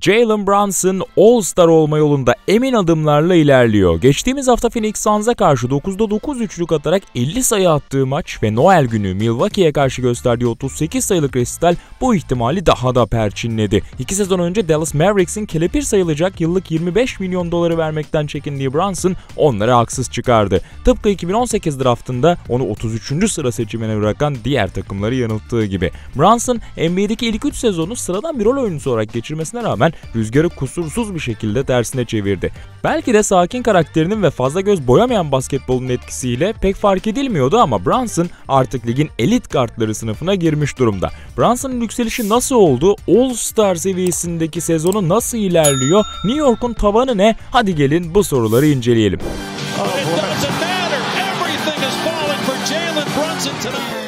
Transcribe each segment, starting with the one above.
Jalen Brunson All-Star olma yolunda emin adımlarla ilerliyor. Geçtiğimiz hafta Phoenix Suns'a karşı 9'da 9 üçlük atarak 50 sayı attığı maç ve Noel günü Milwaukee'ye karşı gösterdiği 38 sayılık resital bu ihtimali daha da perçinledi. 2 sezon önce Dallas Mavericks'in kelepir sayılacak yıllık 25 milyon doları vermekten çekindiği Brunson onlara haksız çıkardı. Tıpkı 2018 draftında onu 33. sıra seçimine bırakan diğer takımları yanılttığı gibi. Brunson NBA'deki ilk 3 sezonu sıradan bir rol oyuncusu olarak geçirmesine rağmen rağmen rüzgarı kusursuz bir şekilde tersine çevirdi. Belki de sakin karakterinin ve fazla göz boyamayan basketbolun etkisiyle pek fark edilmiyordu ama Brunson artık ligin elit kartları sınıfına girmiş durumda. Brunson'ın yükselişi nasıl oldu? All-Star seviyesindeki sezonu nasıl ilerliyor? New York'un tavanı ne? Hadi gelin bu soruları inceleyelim. Oh, Brunson tonight.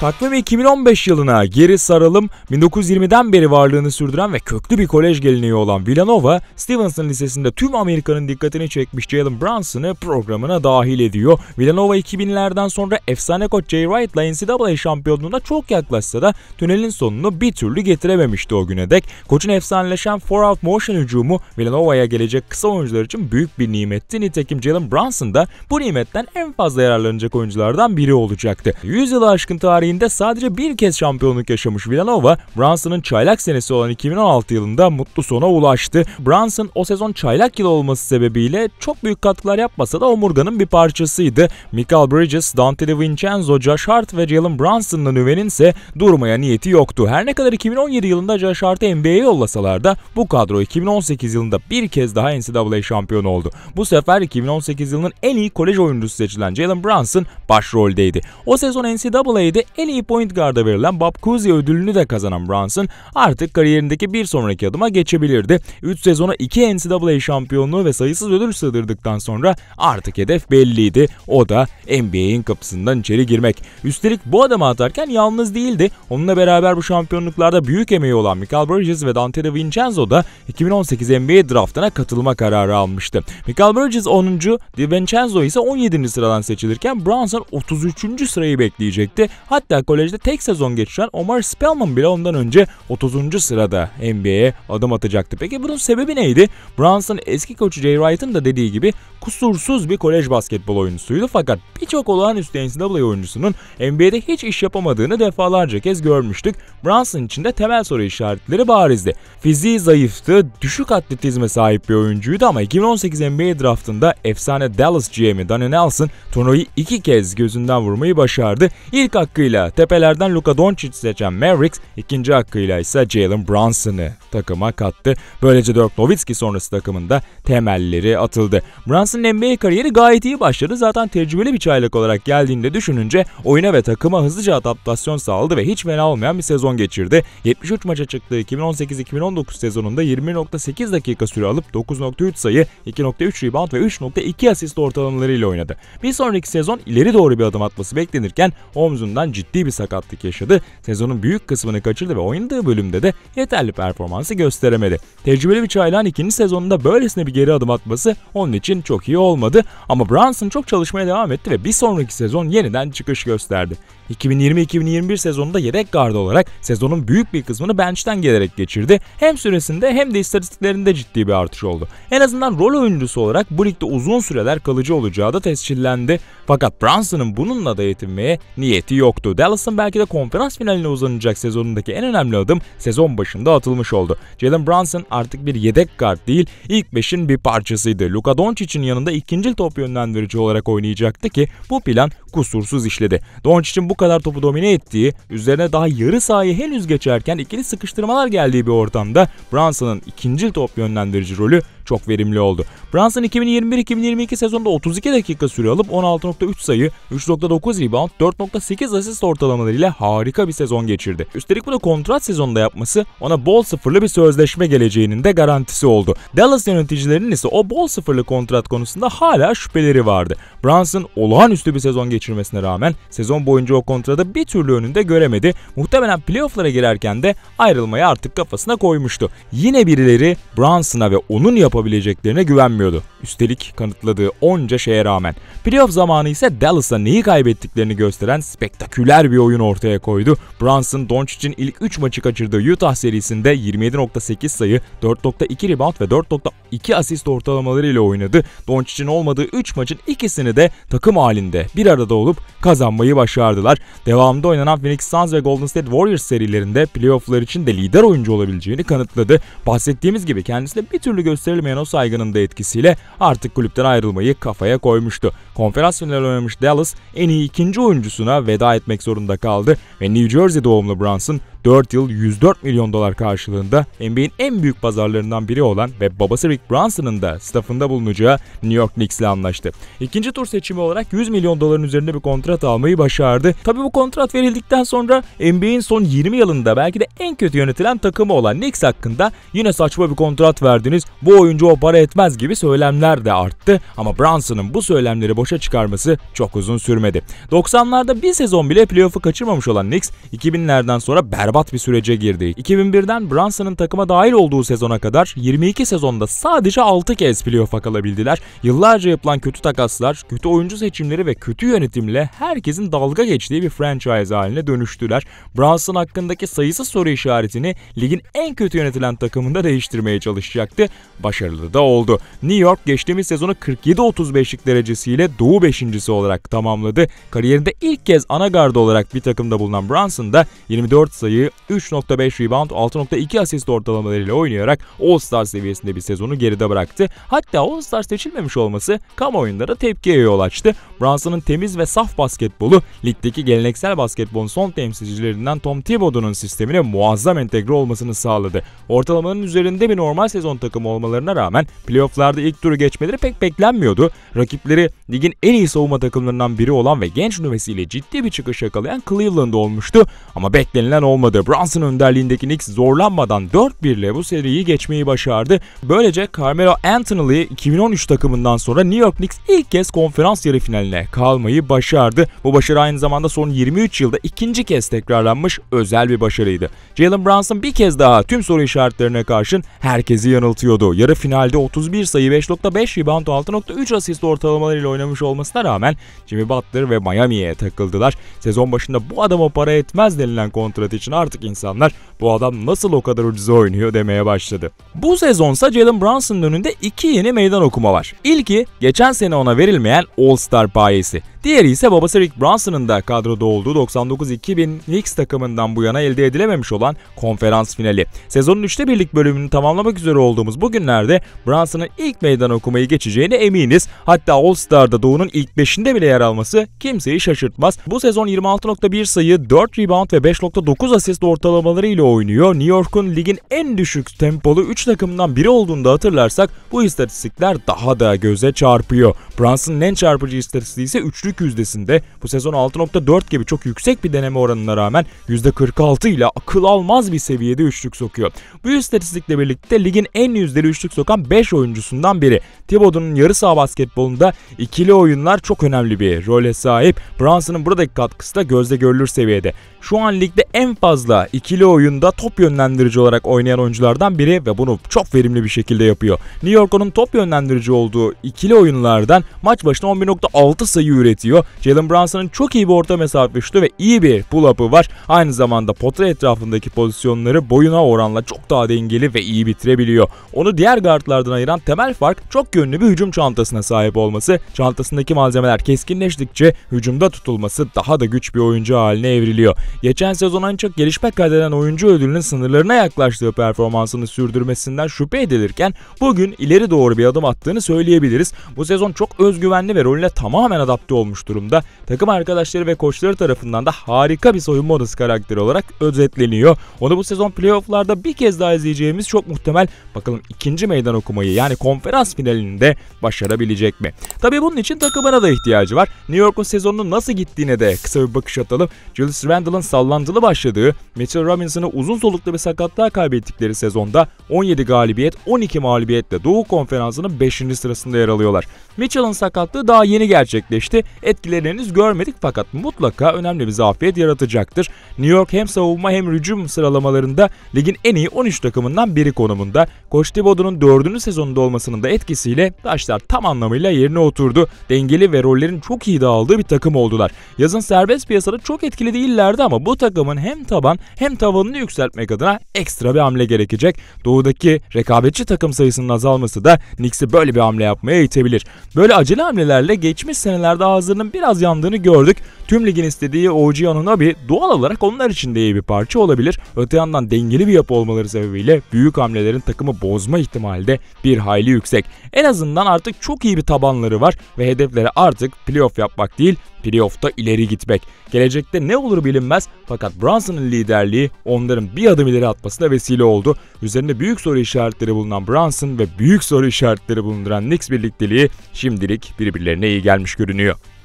Takvim 2015 yılına geri saralım, 1920'den beri varlığını sürdüren ve köklü bir kolej geleneği olan Villanova, Stevenson Lisesi'nde tüm Amerika'nın dikkatini çekmiş Jalen Brunson'ı programına dahil ediyor. Villanova 2000'lerden sonra efsane koç Jay Wright'la NCAA şampiyonluğuna çok yaklaşsa da tünelin sonunu bir türlü getirememişti o güne dek. Koçun efsaneleşen 4-out motion hücumu Villanova'ya gelecek kısa oyuncular için büyük bir nimetti. Nitekim Jalen Brunson da bu nimetten en fazla yararlanacak oyunculardan biri olacaktı. 100 yılı aşkın tarih tarihinde sadece bir kez şampiyonluk yaşamış Villanova, Brunson'ın çaylak senesi olan 2016 yılında mutlu sona ulaştı. Brunson o sezon çaylak yılı olması sebebiyle çok büyük katkılar yapmasa da omurganın bir parçasıydı. Michael Bridges, Dante DiVincenzo, Josh Hart ve Jalen Brunson'la nüvenin ise durmaya niyeti yoktu. Her ne kadar 2017 yılında Josh Hart'ı NBA'ye yollasalar da bu kadro 2018 yılında bir kez daha NCAA şampiyonu oldu. Bu sefer 2018 yılının en iyi kolej oyuncusu seçilen Jalen Brunson başroldeydi. O sezon NCAA'de en iyi point guard'a verilen Bob Cousy ödülünü de kazanan Brunson artık kariyerindeki bir sonraki adıma geçebilirdi. 3 sezona 2 NCAA şampiyonluğu ve sayısız ödül sığdırdıktan sonra artık hedef belliydi. O da NBA'in kapısından içeri girmek. Üstelik bu adamı atarken yalnız değildi. Onunla beraber bu şampiyonluklarda büyük emeği olan Michael Bridges ve Dante De Vincenzo da 2018 NBA draftına katılma kararı almıştı. Michael Bridges 10. De Vincenzo ise 17. sıradan seçilirken Brunson 33. sırayı bekleyecekti. Hatta Hatta kolejde tek sezon geçiren Omar Spellman bile ondan önce 30. sırada NBA'ye adım atacaktı. Peki bunun sebebi neydi? Brunson eski koçu Jay Wright'ın da dediği gibi kusursuz bir kolej basketbol oyuncusuydu fakat birçok olağanüstü NCAA oyuncusunun NBA'de hiç iş yapamadığını defalarca kez görmüştük. Brunson için de temel soru işaretleri barizdi. Fiziği zayıftı, düşük atletizme sahip bir oyuncuydu ama 2018 NBA draftında efsane Dallas GM'i Donnie Nelson turnuvayı iki kez gözünden vurmayı başardı. İlk hakkıyla hakkıyla tepelerden Luka Doncic seçen Mavericks ikinci hakkıyla ise Jalen Brunson'ı takıma kattı. Böylece Dirk Nowitzki sonrası takımında temelleri atıldı. Brunson'ın NBA kariyeri gayet iyi başladı. Zaten tecrübeli bir çaylak olarak geldiğinde düşününce oyuna ve takıma hızlıca adaptasyon sağladı ve hiç fena olmayan bir sezon geçirdi. 73 maça çıktığı 2018-2019 sezonunda 20.8 dakika süre alıp 9.3 sayı, 2.3 rebound ve 3.2 asist ortalamalarıyla oynadı. Bir sonraki sezon ileri doğru bir adım atması beklenirken omzundan ciddi ciddi bir sakatlık yaşadı. Sezonun büyük kısmını kaçırdı ve oynadığı bölümde de yeterli performansı gösteremedi. Tecrübeli bir çaylağın ikinci sezonunda böylesine bir geri adım atması onun için çok iyi olmadı ama Brunson çok çalışmaya devam etti ve bir sonraki sezon yeniden çıkış gösterdi. 2020-2021 sezonunda yedek gardı olarak sezonun büyük bir kısmını bench'ten gelerek geçirdi. Hem süresinde hem de istatistiklerinde ciddi bir artış oldu. En azından rol oyuncusu olarak bu ligde uzun süreler kalıcı olacağı da tescillendi. Fakat Brunson'ın bununla da yetinmeye niyeti yoktu. Dallas'ın belki de konferans finaline uzanacak sezonundaki en önemli adım sezon başında atılmış oldu. Jalen Brunson artık bir yedek kart değil, ilk beşin bir parçasıydı. Luka Doncic'in yanında ikinci top yönlendirici olarak oynayacaktı ki bu plan kusursuz işledi. Doncic'in bu kadar topu domine ettiği, üzerine daha yarı sahayı henüz geçerken ikili sıkıştırmalar geldiği bir ortamda Brunson'ın ikinci top yönlendirici rolü çok verimli oldu. Brunson 2021-2022 sezonda 32 dakika süre alıp 16.3 sayı, 3.9 rebound, 4.8 asist ortalamalarıyla harika bir sezon geçirdi. Üstelik bunu kontrat sezonunda yapması ona bol sıfırlı bir sözleşme geleceğinin de garantisi oldu. Dallas yöneticilerinin ise o bol sıfırlı kontrat konusunda hala şüpheleri vardı. Brunson olağanüstü bir sezon geçirmesine rağmen sezon boyunca o kontratı bir türlü önünde göremedi. Muhtemelen playofflara girerken de ayrılmayı artık kafasına koymuştu. Yine birileri Brunson'a ve onun yapı yapabileceklerine güvenmiyordu. Üstelik kanıtladığı onca şeye rağmen. Playoff zamanı ise Dallas'a neyi kaybettiklerini gösteren spektaküler bir oyun ortaya koydu. Brunson, Doncic'in ilk 3 maçı kaçırdığı Utah serisinde 27.8 sayı, 4.2 rebound ve 4.2 asist ortalamalarıyla oynadı. Doncic'in olmadığı 3 maçın ikisini de takım halinde bir arada olup kazanmayı başardılar. Devamında oynanan Phoenix Suns ve Golden State Warriors serilerinde playofflar için de lider oyuncu olabileceğini kanıtladı. Bahsettiğimiz gibi kendisine bir türlü gösterilmeyen görmeyen o saygının da etkisiyle artık kulüpten ayrılmayı kafaya koymuştu. Konferans finali oynamış Dallas en iyi ikinci oyuncusuna veda etmek zorunda kaldı ve New Jersey doğumlu Brunson 4 yıl 104 milyon dolar karşılığında NBA'in en büyük pazarlarından biri olan ve babası Rick Brunson'ın da staffında bulunacağı New York Knicks ile anlaştı. İkinci tur seçimi olarak 100 milyon doların üzerinde bir kontrat almayı başardı. Tabi bu kontrat verildikten sonra NBA'in son 20 yılında belki de en kötü yönetilen takımı olan Knicks hakkında yine saçma bir kontrat verdiniz bu oyuncu o para etmez gibi söylemler de arttı ama Brunson'ın bu söylemleri boşa çıkarması çok uzun sürmedi. 90'larda bir sezon bile playoff'u kaçırmamış olan Knicks 2000'lerden sonra berbat berbat bir sürece girdi. 2001'den Brunson'ın takıma dahil olduğu sezona kadar 22 sezonda sadece 6 kez playoff'a kalabildiler. Yıllarca yapılan kötü takaslar, kötü oyuncu seçimleri ve kötü yönetimle herkesin dalga geçtiği bir franchise haline dönüştüler. Brunson hakkındaki sayısız soru işaretini ligin en kötü yönetilen takımında değiştirmeye çalışacaktı. Başarılı da oldu. New York geçtiğimiz sezonu 47-35'lik derecesiyle Doğu 5.si olarak tamamladı. Kariyerinde ilk kez ana garda olarak bir takımda bulunan Brunson da 24 sayı sayı, 3.5 rebound, 6.2 asist ortalamalarıyla oynayarak All-Star seviyesinde bir sezonu geride bıraktı. Hatta All-Star seçilmemiş olması kamuoyunda da tepkiye yol açtı. Brunson'ın temiz ve saf basketbolu ligdeki geleneksel basketbolun son temsilcilerinden Tom Thibodeau'nun sistemine muazzam entegre olmasını sağladı. Ortalamanın üzerinde bir normal sezon takımı olmalarına rağmen playofflarda ilk turu geçmeleri pek beklenmiyordu. Rakipleri ligin en iyi savunma takımlarından biri olan ve genç nüvesiyle ciddi bir çıkış yakalayan Cleveland olmuştu ama beklenilen olmadı olmadı. Brunson önderliğindeki Knicks zorlanmadan 4-1 ile bu seriyi geçmeyi başardı. Böylece Carmelo Anthony 2013 takımından sonra New York Knicks ilk kez konferans yarı finaline kalmayı başardı. Bu başarı aynı zamanda son 23 yılda ikinci kez tekrarlanmış özel bir başarıydı. Jalen Brunson bir kez daha tüm soru işaretlerine karşın herkesi yanıltıyordu. Yarı finalde 31 sayı 5.5 rebound 6.3 asist ortalamalarıyla oynamış olmasına rağmen Jimmy Butler ve Miami'ye takıldılar. Sezon başında bu adama para etmez denilen kontrat için artık insanlar bu adam nasıl o kadar ucuza oynuyor demeye başladı. Bu sezonsa Jalen Brunson'ın önünde iki yeni meydan okuma var. İlki geçen sene ona verilmeyen All-Star payesi. Diğeri ise babası Rick Brunson'ın da kadroda olduğu 99-2000 Knicks takımından bu yana elde edilememiş olan konferans finali. Sezonun 3'te birlik bölümünü tamamlamak üzere olduğumuz bugünlerde günlerde Brunson'ın ilk meydan okumayı geçeceğine eminiz. Hatta All-Star'da Doğu'nun ilk 5'inde bile yer alması kimseyi şaşırtmaz. Bu sezon 26.1 sayı, 4 rebound ve 5.9 asist asist ortalamaları ile oynuyor. New York'un ligin en düşük tempolu 3 takımdan biri olduğunda hatırlarsak bu istatistikler daha da göze çarpıyor. Brunson'ın en çarpıcı istatistiği ise üçlük yüzdesinde. Bu sezon 6.4 gibi çok yüksek bir deneme oranına rağmen %46 ile akıl almaz bir seviyede üçlük sokuyor. Bu istatistikle birlikte ligin en yüzdeli üçlük sokan 5 oyuncusundan biri. Thibodeau'nun yarı saha basketbolunda ikili oyunlar çok önemli bir role sahip. Brunson'ın buradaki katkısı da gözle görülür seviyede. Şu an ligde en fazla fazla ikili oyunda top yönlendirici olarak oynayan oyunculardan biri ve bunu çok verimli bir şekilde yapıyor. New York'un top yönlendirici olduğu ikili oyunlardan maç başına 11.6 sayı üretiyor. Jalen Brunson'ın çok iyi bir orta mesafe şutu ve iyi bir pull-up'ı var. Aynı zamanda pota etrafındaki pozisyonları boyuna oranla çok daha dengeli ve iyi bitirebiliyor. Onu diğer guardlardan ayıran temel fark çok yönlü bir hücum çantasına sahip olması. Çantasındaki malzemeler keskinleştikçe hücumda tutulması daha da güç bir oyuncu haline evriliyor. Geçen sezon ancak gelişme kaydeden oyuncu ödülünün sınırlarına yaklaştığı performansını sürdürmesinden şüphe edilirken bugün ileri doğru bir adım attığını söyleyebiliriz. Bu sezon çok özgüvenli ve rolüne tamamen adapte olmuş durumda. Takım arkadaşları ve koçları tarafından da harika bir soyunma odası karakteri olarak özetleniyor. Onu bu sezon playofflarda bir kez daha izleyeceğimiz çok muhtemel. Bakalım ikinci meydan okumayı yani konferans finalinde başarabilecek mi? Tabii bunun için takımına da ihtiyacı var. New York'un sezonunun nasıl gittiğine de kısa bir bakış atalım. Julius Randle'ın sallantılı başladığı, Mitchell Robinson'ı uzun soluklu bir sakatlığa kaybettikleri sezonda 17 galibiyet 12 mağlubiyetle Doğu Konferansı'nın 5. sırasında yer alıyorlar. Mitchell'ın sakatlığı daha yeni gerçekleşti. Etkilerini henüz görmedik fakat mutlaka önemli bir zafiyet yaratacaktır. New York hem savunma hem hücum sıralamalarında ligin en iyi 13 takımından biri konumunda. Koç Thibodeau'nun 4. sezonunda olmasının da etkisiyle taşlar tam anlamıyla yerine oturdu. Dengeli ve rollerin çok iyi dağıldığı bir takım oldular. Yazın serbest piyasada çok etkili değillerdi ama bu takımın hem taban Saban hem tavanını yükseltmek adına ekstra bir hamle gerekecek. Doğudaki rekabetçi takım sayısının azalması da Knicks'i böyle bir hamle yapmaya itebilir. Böyle acele hamlelerle geçmiş senelerde ağızlarının biraz yandığını gördük tüm ligin istediği OG Anunobi doğal olarak onlar için de iyi bir parça olabilir. Öte yandan dengeli bir yapı olmaları sebebiyle büyük hamlelerin takımı bozma ihtimali de bir hayli yüksek. En azından artık çok iyi bir tabanları var ve hedefleri artık playoff yapmak değil playoff'ta ileri gitmek. Gelecekte ne olur bilinmez fakat Brunson'ın liderliği onların bir adım ileri atmasına vesile oldu. Üzerinde büyük soru işaretleri bulunan Brunson ve büyük soru işaretleri bulunduran Knicks birlikteliği şimdilik birbirlerine iyi gelmiş görünüyor.